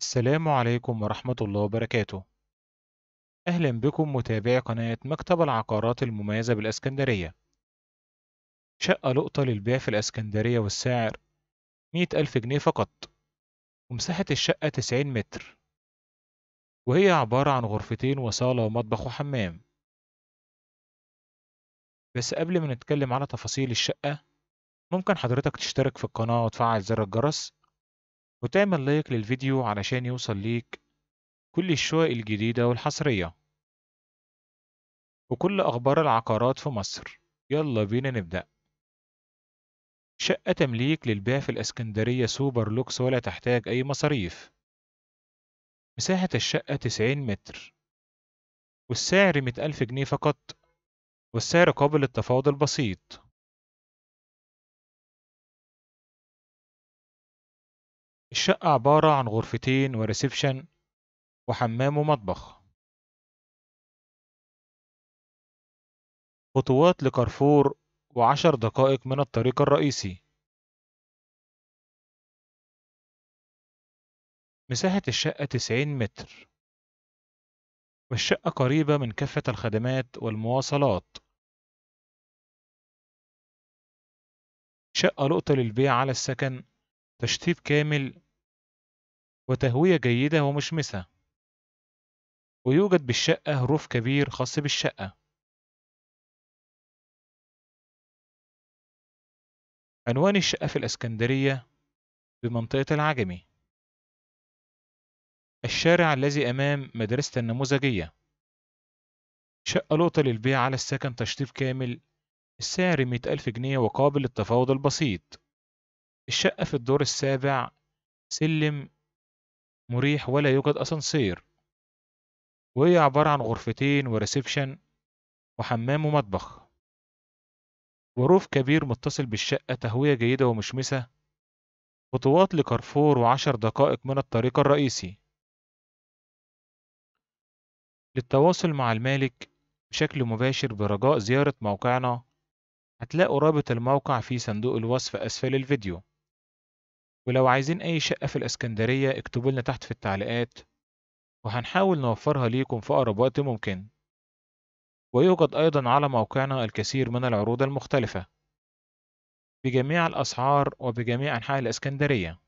السلام عليكم ورحمة الله وبركاته أهلا بكم متابعي قناة مكتب العقارات المميزة بالإسكندرية شقة لقطة للبيع في الإسكندرية والسعر مية ألف جنيه فقط ومساحة الشقة تسعين متر وهي عبارة عن غرفتين وصالة ومطبخ وحمام بس قبل ما نتكلم على تفاصيل الشقة ممكن حضرتك تشترك في القناة وتفعل زر الجرس وتعمل لايك للفيديو علشان يوصل ليك كل الشقق الجديدة والحصرية وكل أخبار العقارات في مصر يلا بينا نبدأ شقة تمليك للبيع في الإسكندرية سوبر لوكس ولا تحتاج أي مصاريف مساحة الشقة 90 متر والسعر 100 ألف جنيه فقط والسعر قابل للتفاوض البسيط الشقة عبارة عن غرفتين وريسبشن وحمام ومطبخ خطوات لكارفور وعشر دقائق من الطريق الرئيسي مساحة الشقة 90 متر والشقة قريبة من كافة الخدمات والمواصلات شقة لقطة للبيع على السكن تشطيب كامل وتهوية جيدة ومشمسة ويوجد بالشقة روف كبير خاص بالشقة عنوان الشقة في الإسكندرية بمنطقة العجمي الشارع الذي أمام مدرسة النموذجية شقة لقطة للبيع على السكن تشطيب كامل السعر 100 ألف جنيه وقابل للتفاوض البسيط الشقة في الدور السابع سلم مريح ولا يوجد أسانسير وهي عبارة عن غرفتين وريسبشن وحمام ومطبخ وروف كبير متصل بالشقة تهوية جيدة ومشمسة خطوات لكارفور وعشر دقائق من الطريق الرئيسي للتواصل مع المالك بشكل مباشر برجاء زيارة موقعنا هتلاقوا رابط الموقع في صندوق الوصف أسفل الفيديو ولو عايزين أي شقة في الإسكندرية اكتبوا لنا تحت في التعليقات وهنحاول نوفرها ليكم في أقرب وقت ممكن ويوجد أيضا على موقعنا الكثير من العروض المختلفة بجميع الأسعار وبجميع أنحاء الإسكندرية